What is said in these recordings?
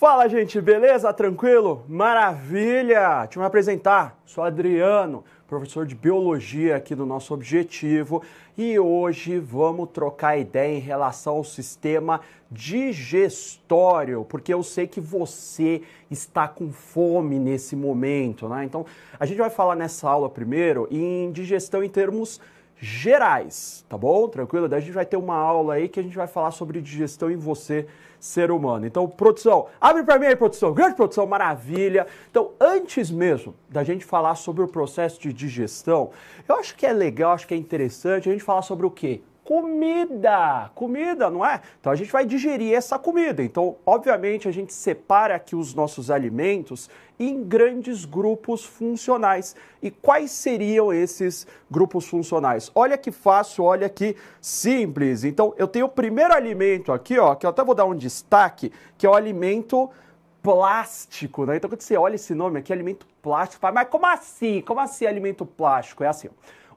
Fala, gente, beleza? Tranquilo? Maravilha! Deixa eu me apresentar. Sou Adriano, professor de biologia aqui do nosso objetivo, e hoje vamos trocar ideia em relação ao sistema digestório, porque eu sei que você está com fome nesse momento, né? Então, a gente vai falar nessa aula primeiro em digestão em termos gerais, tá bom? Tranquilo? Daí a gente vai ter uma aula aí que a gente vai falar sobre digestão em você ser humano. Então, produção, abre para mim aí, produção. Grande produção, maravilha. Então, antes mesmo da gente falar sobre o processo de digestão, eu acho que é legal, acho que é interessante a gente falar sobre o quê? comida. Comida, não é? Então a gente vai digerir essa comida. Então, obviamente, a gente separa aqui os nossos alimentos em grandes grupos funcionais. E quais seriam esses grupos funcionais? Olha que fácil, olha que simples. Então, eu tenho o primeiro alimento aqui, ó, que eu até vou dar um destaque, que é o alimento plástico, né? Então, quando você olha esse nome aqui, é alimento plástico, fala, mas como assim? Como assim alimento plástico? É assim,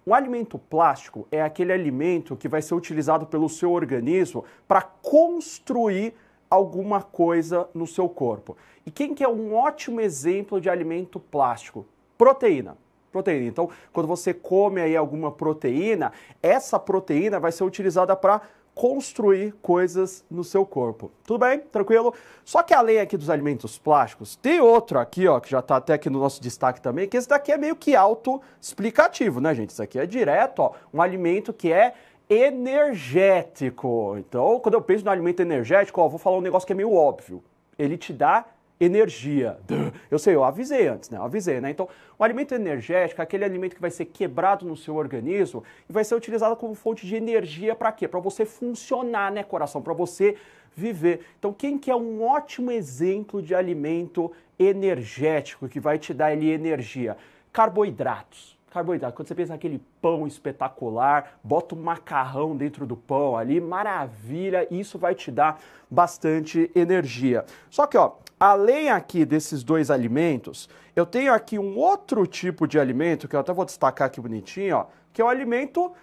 um alimento plástico é aquele alimento que vai ser utilizado pelo seu organismo para construir alguma coisa no seu corpo. E quem que é um ótimo exemplo de alimento plástico? Proteína proteína. Então, quando você come aí alguma proteína, essa proteína vai ser utilizada para construir coisas no seu corpo. Tudo bem? Tranquilo? Só que além aqui dos alimentos plásticos, tem outro aqui, ó, que já tá até aqui no nosso destaque também, que esse daqui é meio que auto-explicativo, né, gente? Isso aqui é direto, ó, um alimento que é energético. Então, quando eu penso no alimento energético, ó, vou falar um negócio que é meio óbvio. Ele te dá energia. Eu sei, eu avisei antes, né? Eu avisei, né? Então, o alimento energético é aquele alimento que vai ser quebrado no seu organismo e vai ser utilizado como fonte de energia para quê? Para você funcionar, né, coração? Para você viver. Então, quem quer é um ótimo exemplo de alimento energético que vai te dar ali energia? Carboidratos. Carboidrato, quando você pensa naquele pão espetacular, bota um macarrão dentro do pão ali, maravilha, isso vai te dar bastante energia. Só que, ó, Além aqui desses dois alimentos, eu tenho aqui um outro tipo de alimento, que eu até vou destacar aqui bonitinho, ó, que é o alimento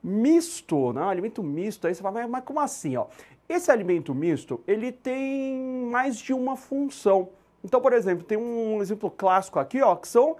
misto, né? Um alimento misto. Aí você fala, mas, mas como assim, ó? Esse alimento misto, ele tem mais de uma função. Então, por exemplo, tem um exemplo clássico aqui, ó, que são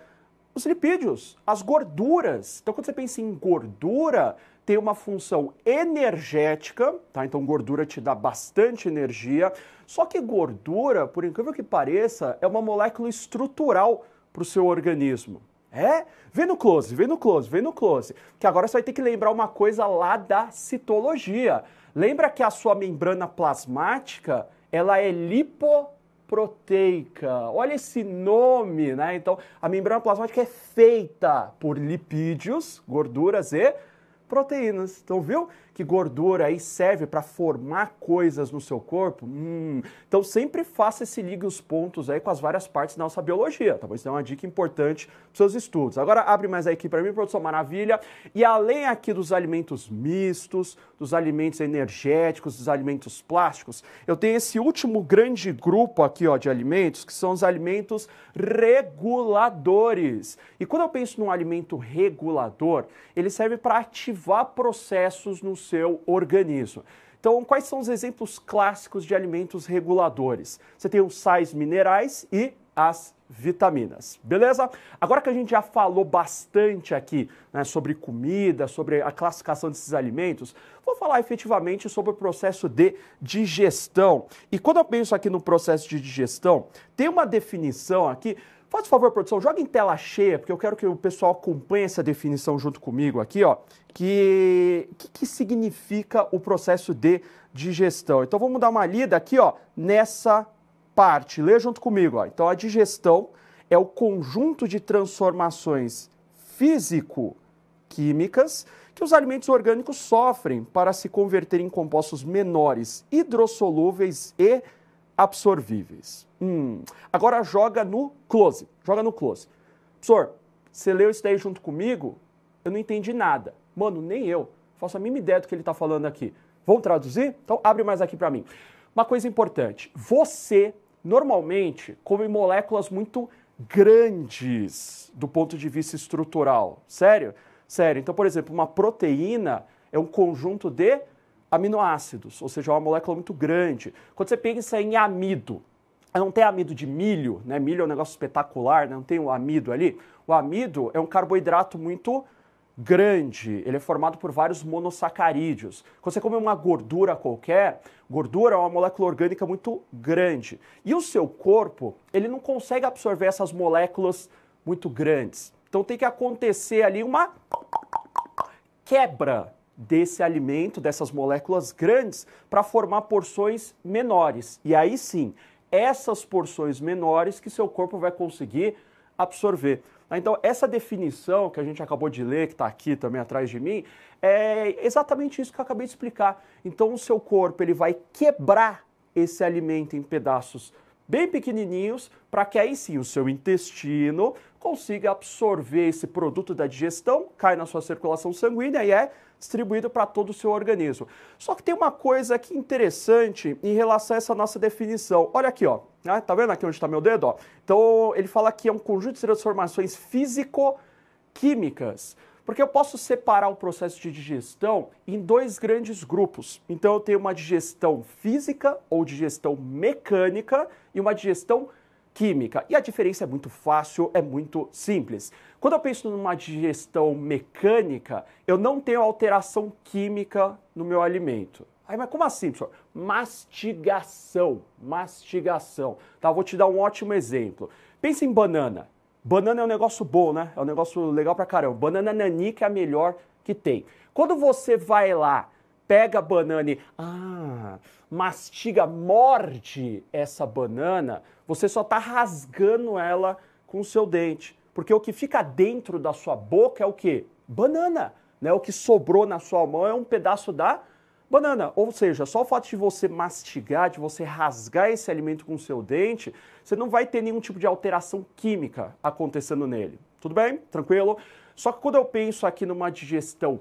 os lipídios, as gorduras. Então, quando você pensa em gordura, ter uma função energética, tá? Então gordura te dá bastante energia. Só que gordura, por incrível que pareça, é uma molécula estrutural para o seu organismo. É? Vem no close, vem no close, vem no close. Que agora você vai ter que lembrar uma coisa lá da citologia. Lembra que a sua membrana plasmática, ela é lipoproteica. Olha esse nome, né? Então, a membrana plasmática é feita por lipídios, gorduras e proteínas. Então, viu? que gordura aí serve para formar coisas no seu corpo? Hum. Então sempre faça esse ligue os pontos aí com as várias partes da nossa biologia, tá bom? Isso é uma dica importante para seus estudos. Agora abre mais aí aqui para mim, produção maravilha. E além aqui dos alimentos mistos, dos alimentos energéticos, dos alimentos plásticos, eu tenho esse último grande grupo aqui, ó, de alimentos, que são os alimentos reguladores. E quando eu penso num alimento regulador, ele serve para ativar processos no seu organismo. Então, quais são os exemplos clássicos de alimentos reguladores? Você tem os sais minerais e as vitaminas, beleza? Agora que a gente já falou bastante aqui né, sobre comida, sobre a classificação desses alimentos, vou falar efetivamente sobre o processo de digestão. E quando eu penso aqui no processo de digestão, tem uma definição aqui Faz favor, produção, joga em tela cheia, porque eu quero que o pessoal acompanhe essa definição junto comigo aqui, ó. Que que, que significa o processo de digestão? Então vamos dar uma lida aqui, ó, nessa parte. Lê junto comigo, ó. Então a digestão é o conjunto de transformações físico-químicas que os alimentos orgânicos sofrem para se converter em compostos menores, hidrossolúveis e absorvíveis. Hum. Agora joga no close. Joga no close. Professor, você leu isso daí junto comigo? Eu não entendi nada. Mano, nem eu. Faço a mínima ideia do que ele está falando aqui. Vamos traduzir? Então abre mais aqui para mim. Uma coisa importante. Você, normalmente, come moléculas muito grandes do ponto de vista estrutural. Sério? Sério. Então, por exemplo, uma proteína é um conjunto de aminoácidos, ou seja, é uma molécula muito grande. Quando você pensa em amido, não tem amido de milho, né? Milho é um negócio espetacular, né? não tem o amido ali. O amido é um carboidrato muito grande, ele é formado por vários monossacarídeos. Quando você come uma gordura qualquer, gordura é uma molécula orgânica muito grande. E o seu corpo, ele não consegue absorver essas moléculas muito grandes. Então tem que acontecer ali uma quebra desse alimento, dessas moléculas grandes, para formar porções menores. E aí sim, essas porções menores que seu corpo vai conseguir absorver. Então, essa definição que a gente acabou de ler, que está aqui também atrás de mim, é exatamente isso que eu acabei de explicar. Então, o seu corpo ele vai quebrar esse alimento em pedaços bem pequenininhos, para que aí sim o seu intestino consiga absorver esse produto da digestão, cai na sua circulação sanguínea e é distribuído para todo o seu organismo. Só que tem uma coisa aqui interessante em relação a essa nossa definição. Olha aqui, ó. Ah, tá vendo aqui onde está meu dedo? Ó? Então ele fala que é um conjunto de transformações físico-químicas porque eu posso separar o processo de digestão em dois grandes grupos. Então eu tenho uma digestão física ou digestão mecânica e uma digestão química. E a diferença é muito fácil, é muito simples. Quando eu penso numa digestão mecânica, eu não tenho alteração química no meu alimento. Aí, mas como assim, pessoal? Mastigação, mastigação. Tá, vou te dar um ótimo exemplo. Pensa em banana. Banana é um negócio bom, né? É um negócio legal pra caramba. Banana nanica é a melhor que tem. Quando você vai lá, pega a banana e ah, mastiga, morde essa banana, você só tá rasgando ela com o seu dente. Porque o que fica dentro da sua boca é o quê? Banana. Né? O que sobrou na sua mão é um pedaço da banana banana. Ou seja, só o fato de você mastigar, de você rasgar esse alimento com o seu dente, você não vai ter nenhum tipo de alteração química acontecendo nele. Tudo bem? Tranquilo? Só que quando eu penso aqui numa digestão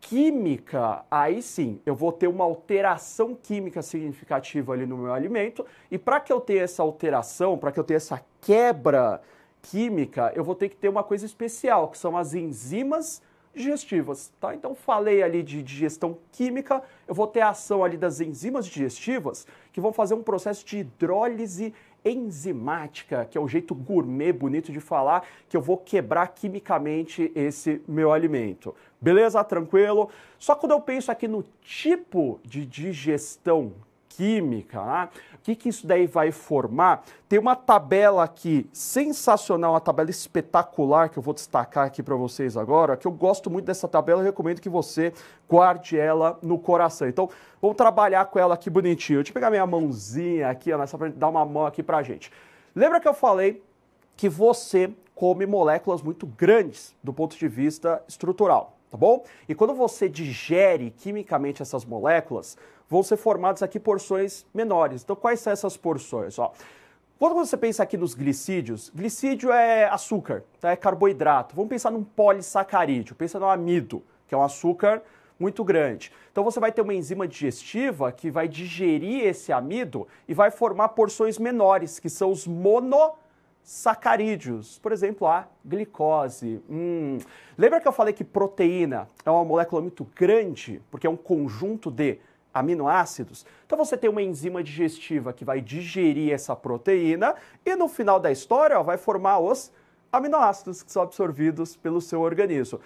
química, aí sim, eu vou ter uma alteração química significativa ali no meu alimento, e para que eu tenha essa alteração, para que eu tenha essa quebra química, eu vou ter que ter uma coisa especial, que são as enzimas digestivas, tá? Então falei ali de digestão química, eu vou ter a ação ali das enzimas digestivas que vão fazer um processo de hidrólise enzimática, que é o jeito gourmet bonito de falar, que eu vou quebrar quimicamente esse meu alimento. Beleza? Tranquilo? Só quando eu penso aqui no tipo de digestão química. Né? O que, que isso daí vai formar? Tem uma tabela aqui sensacional, uma tabela espetacular que eu vou destacar aqui para vocês agora, que eu gosto muito dessa tabela e recomendo que você guarde ela no coração. Então, vamos trabalhar com ela aqui bonitinho. Deixa eu pegar minha mãozinha aqui, ó, nessa, dar uma mão aqui para gente. Lembra que eu falei que você come moléculas muito grandes do ponto de vista estrutural, tá bom? E quando você digere quimicamente essas moléculas, vão ser formadas aqui porções menores. Então, quais são essas porções? Ó, quando você pensa aqui nos glicídios, glicídio é açúcar, tá? é carboidrato. Vamos pensar num polissacarídeo, pensa no amido, que é um açúcar muito grande. Então você vai ter uma enzima digestiva que vai digerir esse amido e vai formar porções menores, que são os monossacarídeos. Por exemplo, a glicose. Hum. Lembra que eu falei que proteína é uma molécula muito grande, porque é um conjunto de aminoácidos. Então você tem uma enzima digestiva que vai digerir essa proteína e no final da história ó, vai formar os aminoácidos que são absorvidos pelo seu organismo.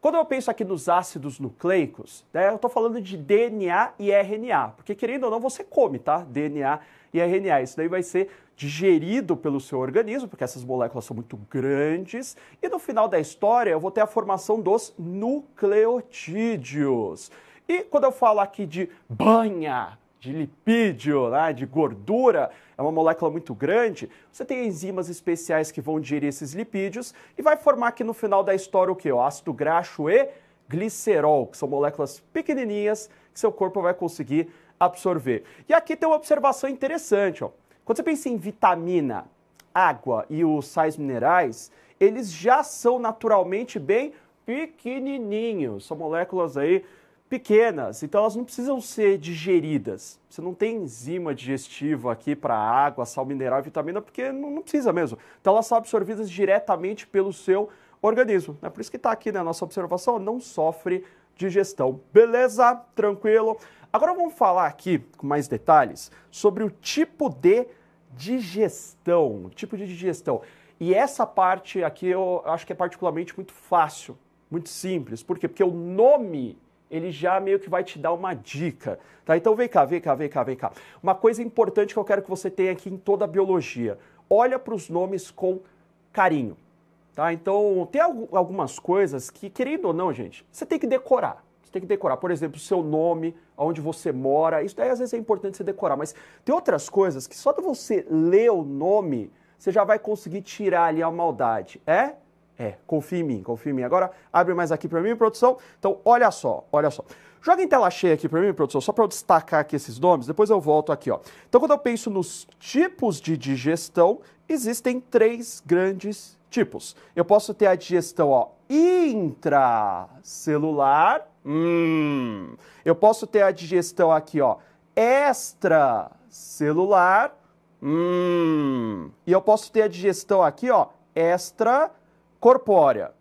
Quando eu penso aqui nos ácidos nucleicos, né, eu estou falando de DNA e RNA, porque querendo ou não você come, tá? DNA e RNA. Isso daí vai ser digerido pelo seu organismo, porque essas moléculas são muito grandes, e no final da história eu vou ter a formação dos nucleotídeos. E quando eu falo aqui de banha, de lipídio, né, de gordura, é uma molécula muito grande, você tem enzimas especiais que vão digerir esses lipídios e vai formar aqui no final da história o que? O ácido graxo e glicerol, que são moléculas pequenininhas que seu corpo vai conseguir absorver. E aqui tem uma observação interessante, ó. Quando você pensa em vitamina, água e os sais minerais, eles já são naturalmente bem pequenininhos, são moléculas aí pequenas, então elas não precisam ser digeridas. Você não tem enzima digestiva aqui para água, sal mineral e vitamina, porque não, não, precisa mesmo. Então elas são absorvidas diretamente pelo seu organismo. É né? por isso que está aqui na né? nossa observação, não sofre digestão. Beleza? Tranquilo? Agora vamos falar aqui com mais detalhes sobre o tipo de digestão. Tipo de digestão. E essa parte aqui eu acho que é particularmente muito fácil, muito simples. Por quê? Porque o nome ele já meio que vai te dar uma dica, tá? Então vem cá, vem cá, vem cá, vem cá. Uma coisa importante que eu quero que você tenha aqui em toda a biologia, olha para os nomes com carinho, tá? Então tem algumas coisas que, querendo ou não, gente, você tem que decorar. Você tem que decorar, por exemplo, o seu nome, aonde você mora. Isso daí às vezes é importante você decorar, mas tem outras coisas que só de você ler o nome, você já vai conseguir tirar ali a maldade. É? É, confia em mim, confia em mim. Agora, abre mais aqui para mim, produção. Então, olha só, olha só. Joga em tela cheia aqui para mim, produção, só para eu destacar aqui esses nomes, depois eu volto aqui, ó. Então, quando eu penso nos tipos de digestão, existem três grandes tipos. Eu posso ter a digestão, ó, intracelular. Hum. Eu posso ter a digestão aqui, ó, extracelular. Hum. E eu posso ter a digestão aqui, ó, extracelular corpórea.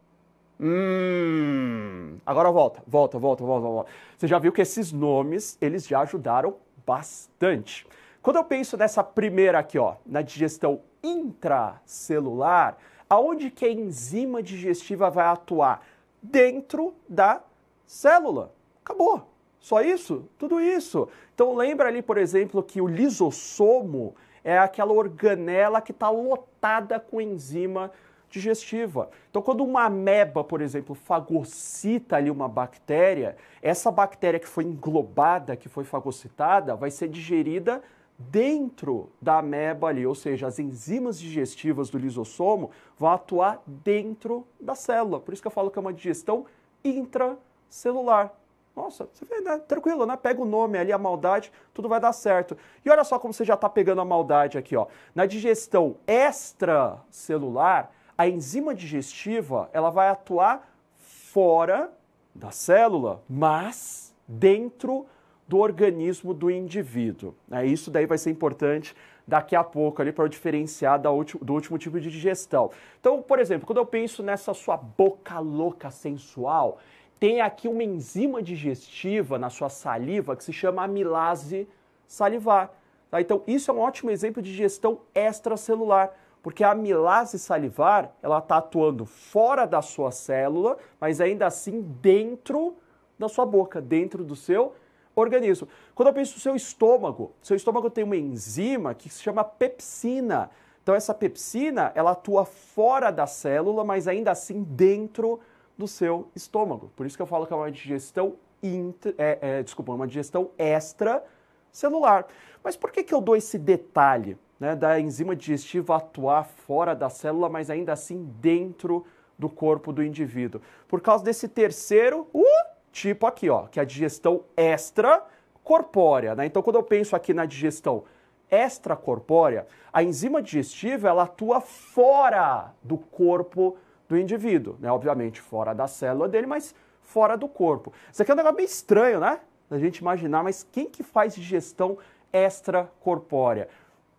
Hum. Agora volta, volta, volta, volta, volta. Você já viu que esses nomes, eles já ajudaram bastante. Quando eu penso nessa primeira aqui, ó, na digestão intracelular, aonde que a enzima digestiva vai atuar? Dentro da célula. Acabou. Só isso? Tudo isso. Então lembra ali, por exemplo, que o lisossomo é aquela organela que está lotada com enzima digestiva. Então, quando uma ameba, por exemplo, fagocita ali uma bactéria, essa bactéria que foi englobada, que foi fagocitada, vai ser digerida dentro da ameba ali, ou seja, as enzimas digestivas do lisossomo vão atuar dentro da célula. Por isso que eu falo que é uma digestão intracelular. Nossa, você vê, né? Tranquilo, né? Pega o nome ali, a maldade, tudo vai dar certo. E olha só como você já está pegando a maldade aqui, ó. Na digestão extracelular, a enzima digestiva ela vai atuar fora da célula, mas dentro do organismo do indivíduo. É, isso daí vai ser importante daqui a pouco ali para eu diferenciar do último tipo de digestão. Então, por exemplo, quando eu penso nessa sua boca louca sensual, tem aqui uma enzima digestiva na sua saliva que se chama amilase salivar. Tá? Então, isso é um ótimo exemplo de digestão extracelular porque a amilase salivar ela está atuando fora da sua célula, mas ainda assim dentro da sua boca, dentro do seu organismo. Quando eu penso no seu estômago, seu estômago tem uma enzima que se chama pepsina. Então essa pepsina ela atua fora da célula, mas ainda assim dentro do seu estômago. Por isso que eu falo que é uma digestão inter, é, é, desculpa, uma digestão extracelular. Mas por que, que eu dou esse detalhe? né, da enzima digestiva atuar fora da célula, mas ainda assim dentro do corpo do indivíduo. Por causa desse terceiro uh, tipo aqui, ó, que é a digestão extracorpórea. Né? Então, quando eu penso aqui na digestão extracorpórea, a enzima digestiva ela atua fora do corpo do indivíduo, né? Obviamente fora da célula dele, mas fora do corpo. Isso aqui é um negócio meio estranho, né? Da gente imaginar, mas quem que faz digestão extracorpórea?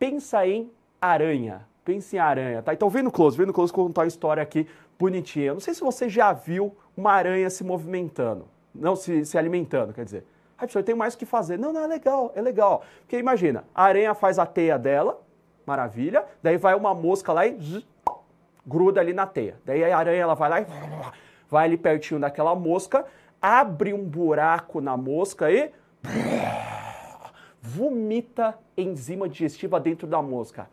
pensa em aranha. Pensa em aranha, tá? Então vem no close, vem no close contar a história aqui bonitinha. Eu não sei se você já viu uma aranha se movimentando, não, se, se alimentando, quer dizer. Ah, professor, tem mais o que fazer. Não, não, é legal, é legal. Porque imagina, a aranha faz a teia dela, maravilha, daí vai uma mosca lá e zzz, gruda ali na teia. Daí a aranha ela vai lá e vai ali pertinho daquela mosca, abre um buraco na mosca e vomita enzima digestiva dentro da mosca.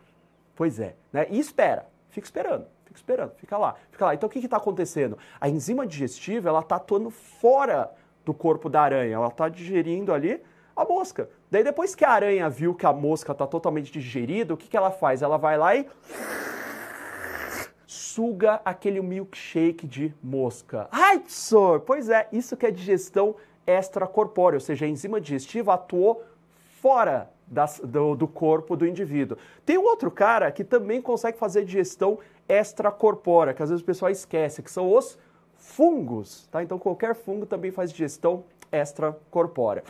Pois é, né? E espera, fica esperando, fica esperando, fica lá, fica lá. Então o que está acontecendo? A enzima digestiva ela está atuando fora do corpo da aranha, ela está digerindo ali a mosca. Daí depois que a aranha viu que a mosca está totalmente digerida, o que, que ela faz? Ela vai lá e suga aquele milkshake de mosca. Ai, senhor! Pois é, isso que é digestão extracorpórea, ou seja, a enzima digestiva atuou fora das, do, do, corpo do indivíduo. Tem um outro cara que também consegue fazer digestão extracorpórea, que às vezes o pessoal esquece, que são os fungos, tá? Então qualquer fungo também faz digestão extracorpórea.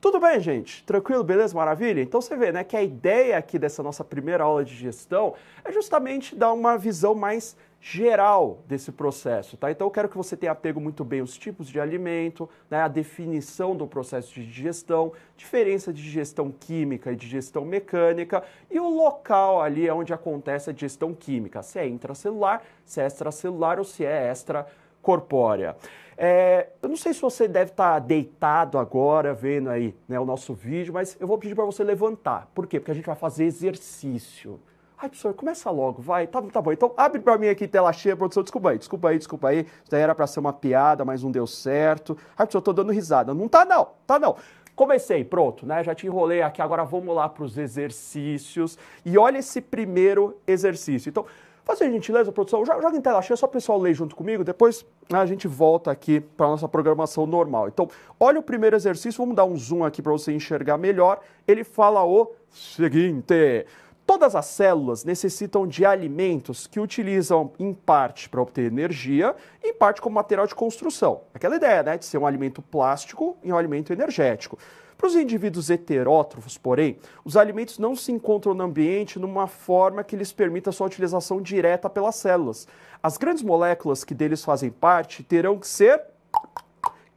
Tudo bem, gente? Tranquilo, beleza? Maravilha? Então você vê, né, que a ideia aqui dessa nossa primeira aula de digestão é justamente dar uma visão mais geral desse processo, tá? Então eu quero que você tenha apego muito bem os tipos de alimento, né, a definição do processo de digestão, diferença de digestão química e digestão mecânica e o local ali é onde acontece a digestão química, se é intracelular, se é extracelular ou se é extracorpórea. É, eu não sei se você deve estar tá deitado agora vendo aí né, o nosso vídeo, mas eu vou pedir para você levantar. Por quê? Porque a gente vai fazer exercício. Ai, professor, começa logo, vai. Tá, tá bom, então abre para mim aqui tela cheia, professor Desculpa aí, desculpa aí, desculpa aí. Isso daí era para ser uma piada, mas não deu certo. Ai, professor, eu tô dando risada. Não tá não, tá não. Comecei, pronto, né? Já te enrolei aqui, agora vamos lá para os exercícios. E olha esse primeiro exercício. Então, Faz a gentileza, produção, joga em tela cheia só o pessoal ler junto comigo, depois né, a gente volta aqui para a nossa programação normal. Então, olha o primeiro exercício, vamos dar um zoom aqui para você enxergar melhor. Ele fala o seguinte: Todas as células necessitam de alimentos que utilizam em parte para obter energia, em parte como material de construção. Aquela ideia né, de ser um alimento plástico e um alimento energético. Para os indivíduos heterótrofos, porém, os alimentos não se encontram no ambiente numa forma que lhes permita sua utilização direta pelas células. As grandes moléculas que deles fazem parte terão que ser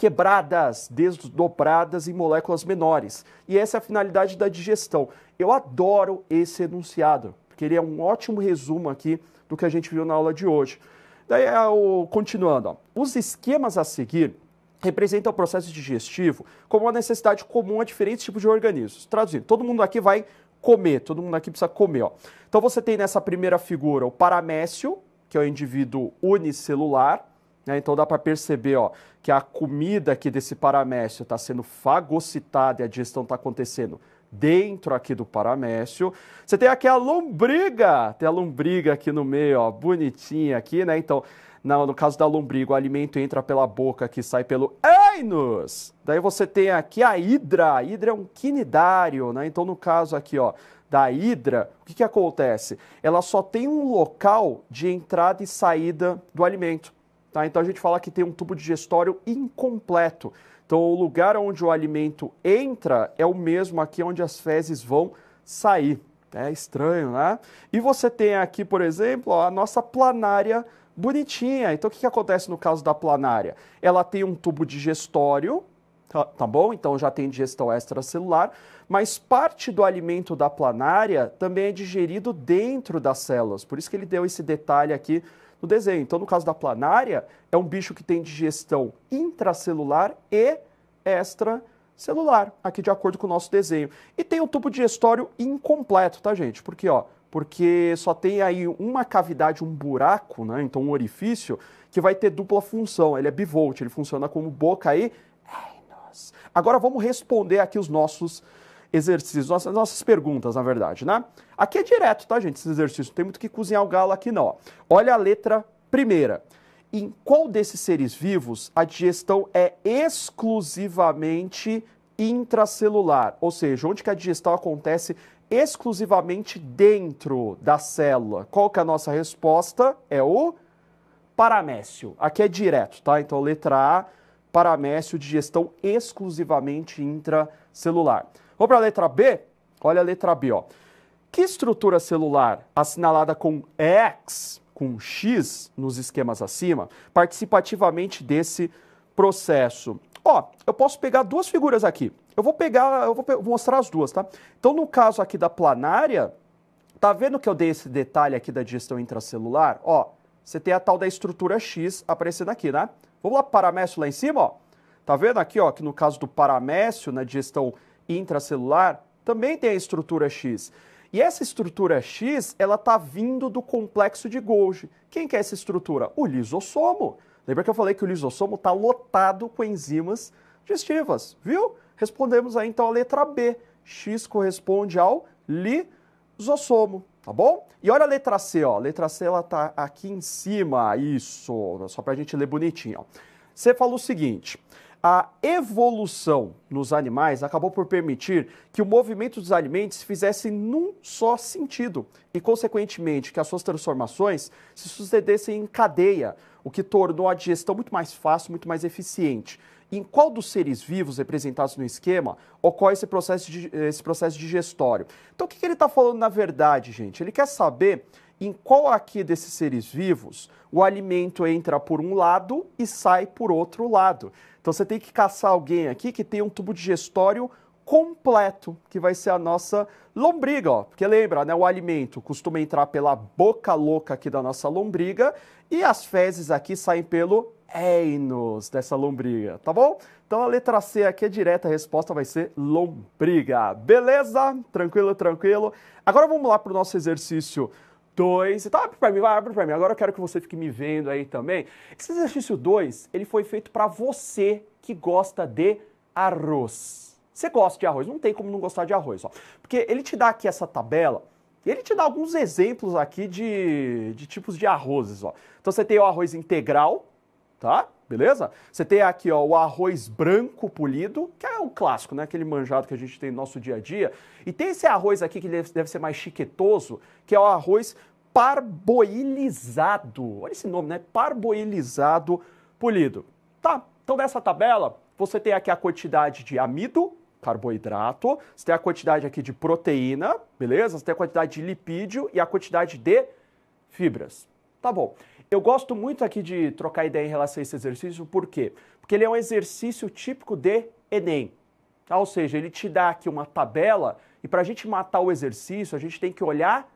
quebradas, desdobradas em moléculas menores. E essa é a finalidade da digestão. Eu adoro esse enunciado, porque ele é um ótimo resumo aqui do que a gente viu na aula de hoje. Daí, ah, continuando, ó. os esquemas a seguir representam o processo digestivo como uma necessidade comum a diferentes tipos de organismos. Traduzindo, todo mundo aqui vai comer, todo mundo aqui precisa comer. Ó. Então você tem nessa primeira figura o paramécio, que é o indivíduo unicelular, né? Então dá para perceber ó, que a comida aqui desse paramécio está tá sendo fagocitada e a digestão está acontecendo dentro aqui do paramécio. Você tem aqui a lombriga, tem a lombriga aqui no meio, ó, bonitinha aqui, né? Então, no, no caso da lombriga, o alimento entra pela boca que sai pelo anus. Daí você tem aqui a hidra, a hidra é um quinidário, né? Então, no caso aqui, ó, da hidra, o que, que acontece? Ela só tem um local de entrada e saída do alimento. Tá? Então a gente fala que tem um tubo digestório incompleto. Então o lugar onde o alimento entra é o mesmo aqui onde as fezes vão sair. É estranho, né? E você tem aqui, por exemplo, a nossa planária bonitinha. Então o que, que acontece no caso da planária? Ela tem um tubo digestório, Tá, tá, bom? Então já tem digestão extracelular, mas parte do alimento da planária também é digerido dentro das células. Por isso que ele deu esse detalhe aqui no desenho. Então, no caso da planária, é um bicho que tem digestão intracelular e extracelular, aqui de acordo com o nosso desenho. E tem o tubo digestório incompleto, tá, gente? Porque, ó, porque só tem aí uma cavidade, um buraco, né? Então, um orifício que vai ter dupla função. Ele é bivolt, ele funciona como boca aí. Ai, é nossa. Agora vamos responder aqui os nossos exercícios, nossas, nossas perguntas, na verdade, né? Aqui é direto, tá, gente? Esse exercício. Não tem muito que cozinhar o galo aqui, não. Olha a letra primeira. Em qual desses seres vivos a digestão é exclusivamente intracelular? Ou seja, onde que a digestão acontece exclusivamente dentro da célula? Qual que é a nossa resposta? É o paramécio. Aqui é direto, tá? Então, letra A, paramécio, digestão exclusivamente intracelular. Vamos para a letra B? Olha a letra B, ó. Que estrutura celular assinalada com X, com X nos esquemas acima, participativamente desse processo? Ó, eu posso pegar duas figuras aqui. Eu vou pegar, eu vou, mostrar as duas, tá? Então, no caso aqui da planária, tá vendo que eu dei esse detalhe aqui da digestão intracelular? Ó, você tem a tal da estrutura X aparecendo aqui, né? Vamos lá para paramécio lá em cima, ó. Tá vendo aqui, ó, que no caso do paramécio, na digestão intracelular, intracelular também tem a estrutura X. E essa estrutura X, ela está vindo do complexo de Golgi. Quem que é essa estrutura? O lisossomo. Lembra que eu falei que o lisossomo está lotado com enzimas digestivas, viu? Respondemos aí então a letra B. X corresponde ao lisossomo, tá bom? E olha a letra C, ó. A letra C ela tá aqui em cima, isso, só para a gente ler bonitinho, ó. C fala o seguinte: a evolução nos animais acabou por permitir que o movimento dos alimentos fizesse num só sentido e, consequentemente, que as suas transformações se sucedessem em cadeia, o que tornou a digestão muito mais fácil, muito mais eficiente. Em qual dos seres vivos representados no esquema ocorre esse processo, de, eh, esse processo digestório? Então, o que, que ele está falando na verdade, gente? Ele quer saber em qual aqui desses seres vivos o alimento entra por um lado e sai por outro lado. Então você tem que caçar alguém aqui que tem um tubo digestório completo, que vai ser a nossa lombriga, ó. Porque lembra, né, o alimento costuma entrar pela boca louca aqui da nossa lombriga e as fezes aqui saem pelo einos dessa lombriga, tá bom? Então a letra C aqui é direta, a resposta vai ser lombriga. Beleza? Tranquilo, tranquilo. Agora vamos lá para o nosso exercício 2. Então tá, abre para mim, vai, abre para mim. Agora eu quero que você fique me vendo aí também. Esse exercício 2, ele foi feito para você que gosta de arroz. Você gosta de arroz, não tem como não gostar de arroz, ó. Porque ele te dá aqui essa tabela, e ele te dá alguns exemplos aqui de, de tipos de arrozes, ó. Então você tem o arroz integral, tá? beleza? Você tem aqui ó, o arroz branco polido, que é o clássico, né? Aquele manjado que a gente tem no nosso dia a dia. E tem esse arroz aqui que deve ser mais chiquetoso, que é o arroz parboilizado. Olha esse nome, né? Parboilizado polido. Tá, então nessa tabela você tem aqui a quantidade de amido, carboidrato, você tem a quantidade aqui de proteína, beleza? Você tem a quantidade de lipídio e a quantidade de fibras. Tá bom. Eu gosto muito aqui de trocar ideia em relação a esse exercício, por quê? Porque ele é um exercício típico de Enem. Tá? Ou seja, ele te dá aqui uma tabela e para a gente matar o exercício, a gente tem que olhar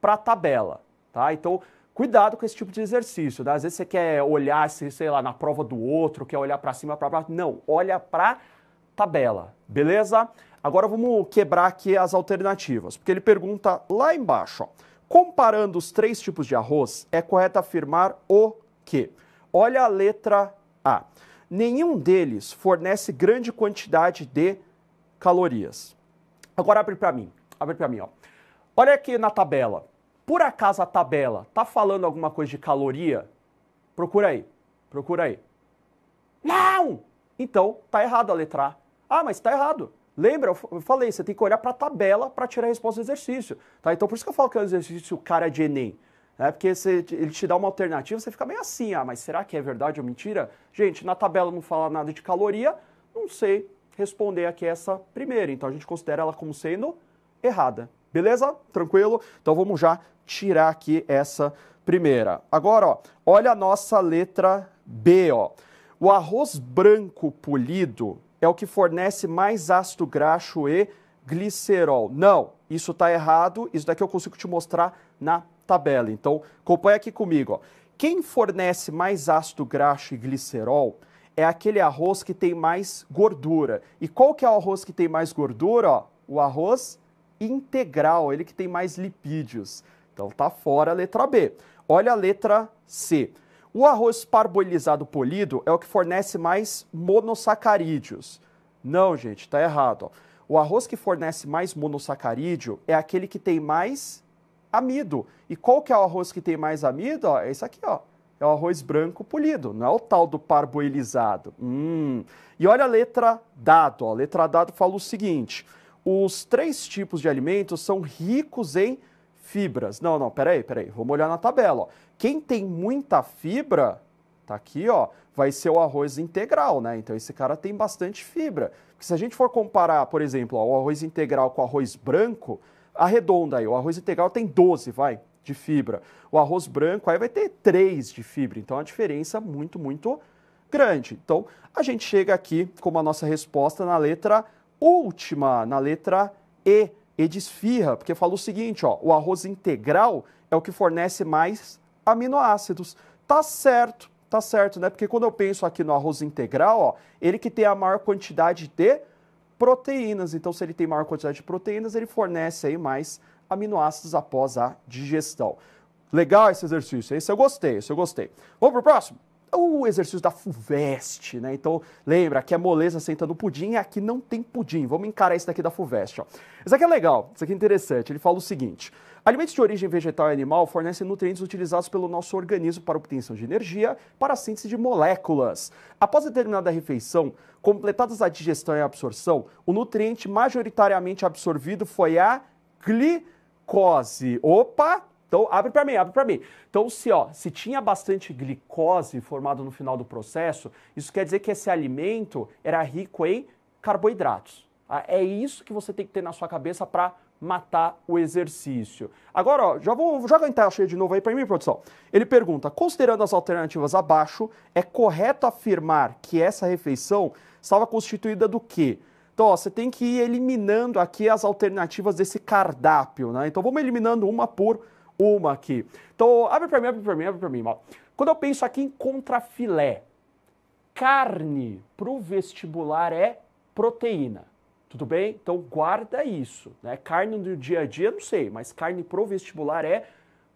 para a tabela. Tá? Então, cuidado com esse tipo de exercício. Né? Às vezes você quer olhar, sei lá, na prova do outro, quer olhar para cima, para baixo. Não, olha para tabela, beleza? Agora vamos quebrar aqui as alternativas, porque ele pergunta lá embaixo, ó. Comparando os três tipos de arroz, é correto afirmar o que? Olha a letra A. Nenhum deles fornece grande quantidade de calorias. Agora abre para mim. Abre para mim, ó. Olha aqui na tabela. Por acaso a tabela tá falando alguma coisa de caloria? Procura aí. Procura aí. Não! Então, tá errado a letra A. Ah, mas tá errado. Lembra, eu falei, você tem que olhar para a tabela para tirar a resposta do exercício. Tá? Então por isso que eu falo que é um exercício cara de Enem. Né? Porque você, ele te dá uma alternativa, você fica meio assim, ah, mas será que é verdade ou mentira? Gente, na tabela não fala nada de caloria, não sei responder aqui essa primeira. Então a gente considera ela como sendo errada. Beleza? Tranquilo? Então vamos já tirar aqui essa primeira. Agora, ó, olha a nossa letra B, ó. O arroz branco polido é o que fornece mais ácido graxo e glicerol. Não, isso está errado, isso daqui eu consigo te mostrar na tabela. Então, acompanha aqui comigo. Ó. Quem fornece mais ácido graxo e glicerol é aquele arroz que tem mais gordura. E qual que é o arroz que tem mais gordura? Ó? O arroz integral, ele que tem mais lipídios. Então tá fora a letra B. Olha a letra C. O arroz parboilizado polido é o que fornece mais monossacarídeos. Não, gente, está errado. O arroz que fornece mais monossacarídeo é aquele que tem mais amido. E qual que é o arroz que tem mais amido? é esse aqui, ó. É o arroz branco polido, não é o tal do parboilizado. Hum. E olha a letra dado. A letra dado fala o seguinte: os três tipos de alimentos são ricos em fibras. Não, não, peraí, peraí. Vamos olhar na tabela. Ó. Quem tem muita fibra, tá aqui, ó, vai ser o arroz integral, né? Então esse cara tem bastante fibra. Porque se a gente for comparar, por exemplo, ó, o arroz integral com o arroz branco, arredonda aí, o arroz integral tem 12, vai, de fibra. O arroz branco aí vai ter 3 de fibra, então é a diferença é muito, muito grande. Então a gente chega aqui com a nossa resposta na letra última, na letra E, E de esfirra, porque fala o seguinte, ó, o arroz integral é o que fornece mais aminoácidos. Tá certo, tá certo, né? Porque quando eu penso aqui no arroz integral, ó, ele que tem a maior quantidade de proteínas. Então, se ele tem maior quantidade de proteínas, ele fornece aí mais aminoácidos após a digestão. Legal esse exercício, esse eu gostei, esse eu gostei. Vamos pro próximo? o exercício da FUVEST, né? Então, lembra, aqui é moleza sentando pudim, aqui não tem pudim. Vamos encarar isso daqui da FUVEST, ó. Isso aqui é legal, isso aqui é interessante. Ele fala o seguinte: Alimentos de origem vegetal e animal fornecem nutrientes utilizados pelo nosso organismo para obtenção de energia, para a síntese de moléculas. Após determinada refeição, completadas a digestão e a absorção, o nutriente majoritariamente absorvido foi a glicose. Opa, então, abre para mim, abre para mim. Então, se, ó, se tinha bastante glicose formada no final do processo, isso quer dizer que esse alimento era rico em carboidratos. Ah, é isso que você tem que ter na sua cabeça para matar o exercício. Agora, ó, já vou, joga em cheia de novo aí para mim, produção. Ele pergunta: considerando as alternativas abaixo, é correto afirmar que essa refeição estava constituída do quê? Então, ó, você tem que ir eliminando aqui as alternativas desse cardápio, né? Então, vamos eliminando uma por uma aqui. Então, abre para mim, abre para mim, abre para mim. mal Quando eu penso aqui em contrafilé, carne para o vestibular é proteína. Tudo bem? Então guarda isso. Né? Carne no dia a dia, não sei, mas carne pro vestibular é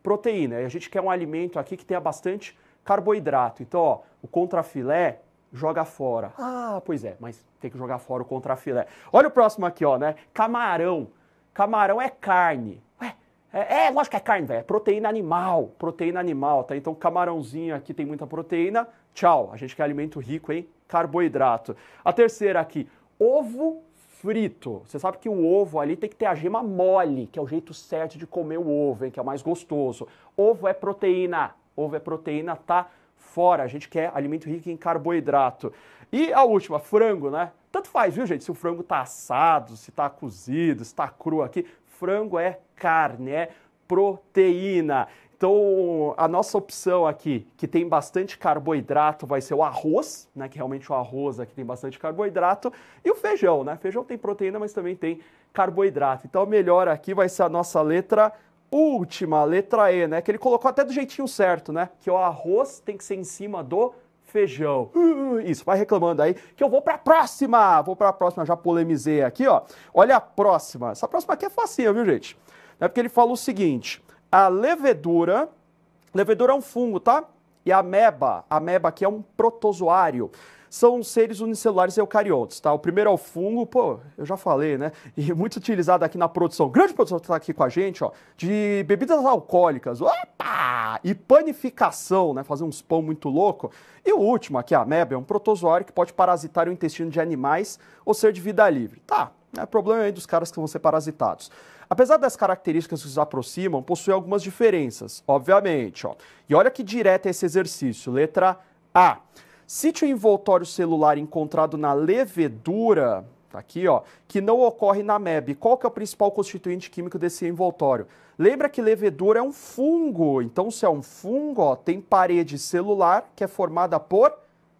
proteína. E a gente quer um alimento aqui que tenha bastante carboidrato. Então, ó, o contrafilé joga fora. Ah, pois é, mas tem que jogar fora o contrafilé. Olha o próximo aqui, ó, né? Camarão. Camarão é carne. Ué, é, é lógico que é carne, velho. É proteína animal. Proteína animal, tá? Então, camarãozinho aqui tem muita proteína. Tchau. A gente quer alimento rico em carboidrato. A terceira aqui, ovo frito. Você sabe que o ovo ali tem que ter a gema mole, que é o jeito certo de comer o ovo, hein, que é o mais gostoso. Ovo é proteína. Ovo é proteína, tá fora. A gente quer alimento rico em carboidrato. E a última, frango, né? Tanto faz, viu, gente? Se o frango tá assado, se tá cozido, se tá cru aqui. Frango é carne, é proteína. Então, a nossa opção aqui, que tem bastante carboidrato, vai ser o arroz, né? Que realmente o arroz aqui tem bastante carboidrato. E o feijão, né? Feijão tem proteína, mas também tem carboidrato. Então, a melhor aqui vai ser a nossa letra última, letra E, né? Que ele colocou até do jeitinho certo, né? Que é o arroz tem que ser em cima do feijão. Uh, isso, vai reclamando aí que eu vou para a próxima. Vou para a próxima, já polemizei aqui, ó. Olha a próxima. Essa próxima aqui é facinha, viu, gente? É porque ele fala o seguinte a levedura, levedura é um fungo, tá? E a ameba, a ameba aqui é um protozoário. São seres unicelulares eucariontes, tá? O primeiro é o fungo, pô, eu já falei, né? E muito utilizado aqui na produção, grande produção que tá aqui com a gente, ó, de bebidas alcoólicas, opa! E panificação, né? Fazer uns pão muito louco. E o último aqui, a ameba, é um protozoário que pode parasitar o intestino de animais ou ser de vida livre. Tá, é problema aí dos caras que vão ser parasitados. Apesar das características que se aproximam, possui algumas diferenças, obviamente. Ó. E olha que direto é esse exercício. Letra A. Cite o envoltório celular encontrado na levedura, tá aqui, ó, que não ocorre na MEB. Qual que é o principal constituinte químico desse envoltório? Lembra que levedura é um fungo. Então, se é um fungo, ó, tem parede celular que é formada por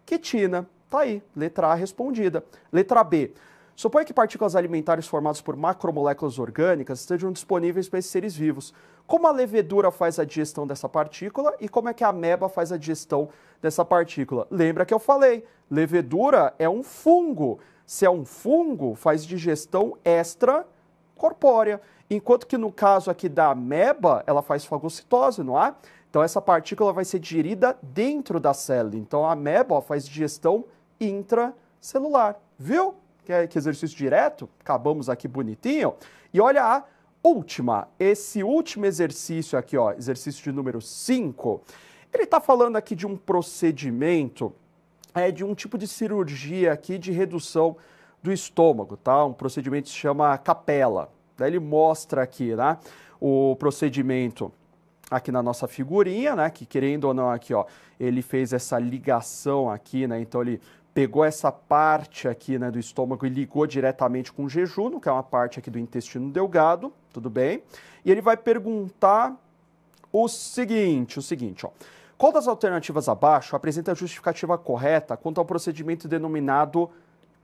quitina. Tá aí, letra A respondida. Letra B. Suponha que partículas alimentares formadas por macromoléculas orgânicas estejam disponíveis para esses seres vivos. Como a levedura faz a digestão dessa partícula e como é que a ameba faz a digestão dessa partícula? Lembra que eu falei, levedura é um fungo. Se é um fungo, faz digestão extracorpórea. Enquanto que no caso aqui da ameba, ela faz fagocitose, não é? Então essa partícula vai ser digerida dentro da célula. Então a ameba ó, faz digestão intracelular, viu? que é, é exercício direto? Acabamos aqui bonitinho. E olha a última, esse último exercício aqui, ó, exercício de número 5. Ele está falando aqui de um procedimento, é de um tipo de cirurgia aqui de redução do estômago, tá? Um procedimento que se chama capela. Daí ele mostra aqui, né, o procedimento aqui na nossa figurinha, né? Que querendo ou não aqui, ó, ele fez essa ligação aqui, né? Então ele pegou essa parte aqui, né, do estômago e ligou diretamente com o jejum, que é uma parte aqui do intestino delgado, tudo bem? E ele vai perguntar o seguinte, o seguinte, ó. Qual das alternativas abaixo apresenta a justificativa correta quanto ao procedimento denominado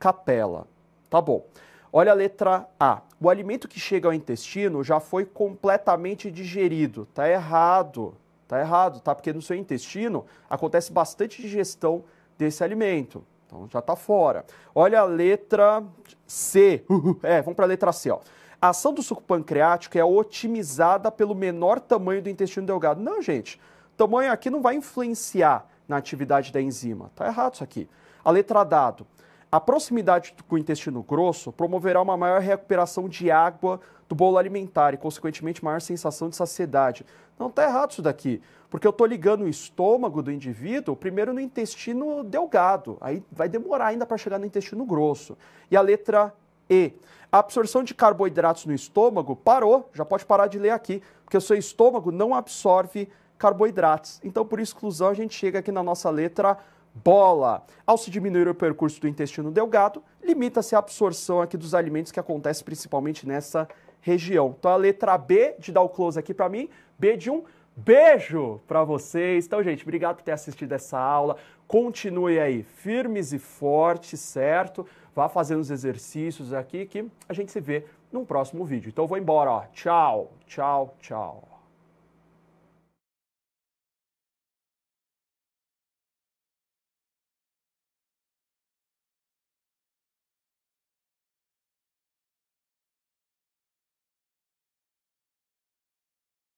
capela? Tá bom. Olha a letra A. O alimento que chega ao intestino já foi completamente digerido. Tá errado. Tá errado, tá? Porque no seu intestino acontece bastante digestão desse alimento. Então já tá fora. Olha a letra C. É, vamos para a letra C, ó. A ação do suco pancreático é otimizada pelo menor tamanho do intestino delgado. Não, gente. Tamanho aqui não vai influenciar na atividade da enzima. Tá errado isso aqui. A letra dado. A proximidade com o intestino grosso promoverá uma maior recuperação de água do bolo alimentar e, consequentemente, maior sensação de saciedade. Não está errado isso daqui, porque eu estou ligando o estômago do indivíduo primeiro no intestino delgado, aí vai demorar ainda para chegar no intestino grosso. E a letra E. A absorção de carboidratos no estômago parou, já pode parar de ler aqui, porque o seu estômago não absorve carboidratos. Então, por exclusão, a gente chega aqui na nossa letra E bola. Ao se diminuir o percurso do intestino delgado, limita-se a absorção aqui dos alimentos que acontece principalmente nessa região. Então a letra B de dar o close aqui para mim, B de um beijo para vocês. Então, gente, obrigado por ter assistido essa aula. Continue aí firmes e fortes, certo? Vá fazendo os exercícios aqui que a gente se vê num próximo vídeo. Então eu vou embora, ó. Tchau, tchau, tchau.